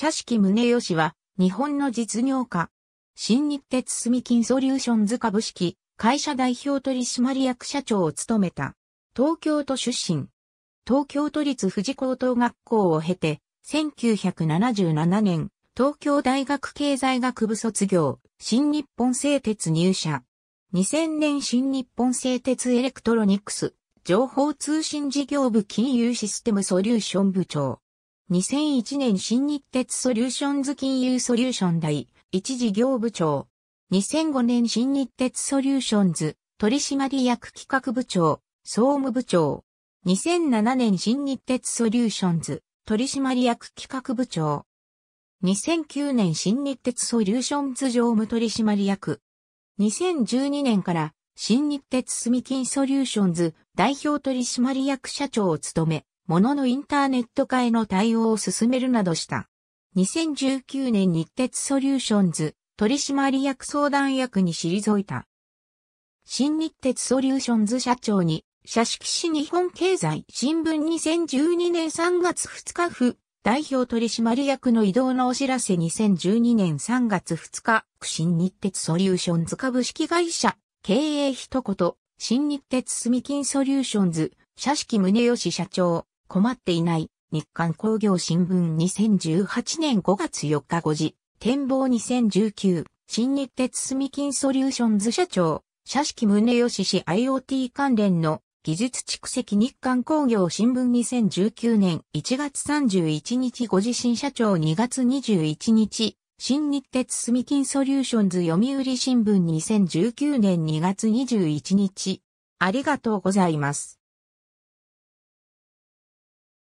社式宗義は、日本の実業家。新日鉄住金ソリューションズ株式、会社代表取締役社長を務めた。東京都出身。東京都立富士高等学校を経て、1977年、東京大学経済学部卒業、新日本製鉄入社。2000年新日本製鉄エレクトロニクス、情報通信事業部金融システムソリューション部長。2001年新日鉄ソリューションズ金融ソリューション第一事業部長。2005年新日鉄ソリューションズ取締役企画部長、総務部長。2007年新日鉄ソリューションズ取締役企画部長。2009年新日鉄ソリューションズ常務取締役。2012年から新日鉄住金ソリューションズ代表取締役社長を務め、もののインターネット化への対応を進めるなどした。2019年日鉄ソリューションズ取締役相談役に退いた。新日鉄ソリューションズ社長に、社式市日本経済新聞2012年3月2日府代表取締役の移動のお知らせ2012年3月2日、新日鉄ソリューションズ株式会社、経営一言、新日鉄住金ソリューションズ、社式宗吉社長、困っていない、日刊工業新聞2018年5月4日5時、展望2019、新日鉄住金ソリューションズ社長、社式宗義氏 IoT 関連の技術蓄積日刊工業新聞2019年1月31日ご自身社長2月21日、新日鉄住金ソリューションズ読売新聞2019年2月21日。ありがとうございます。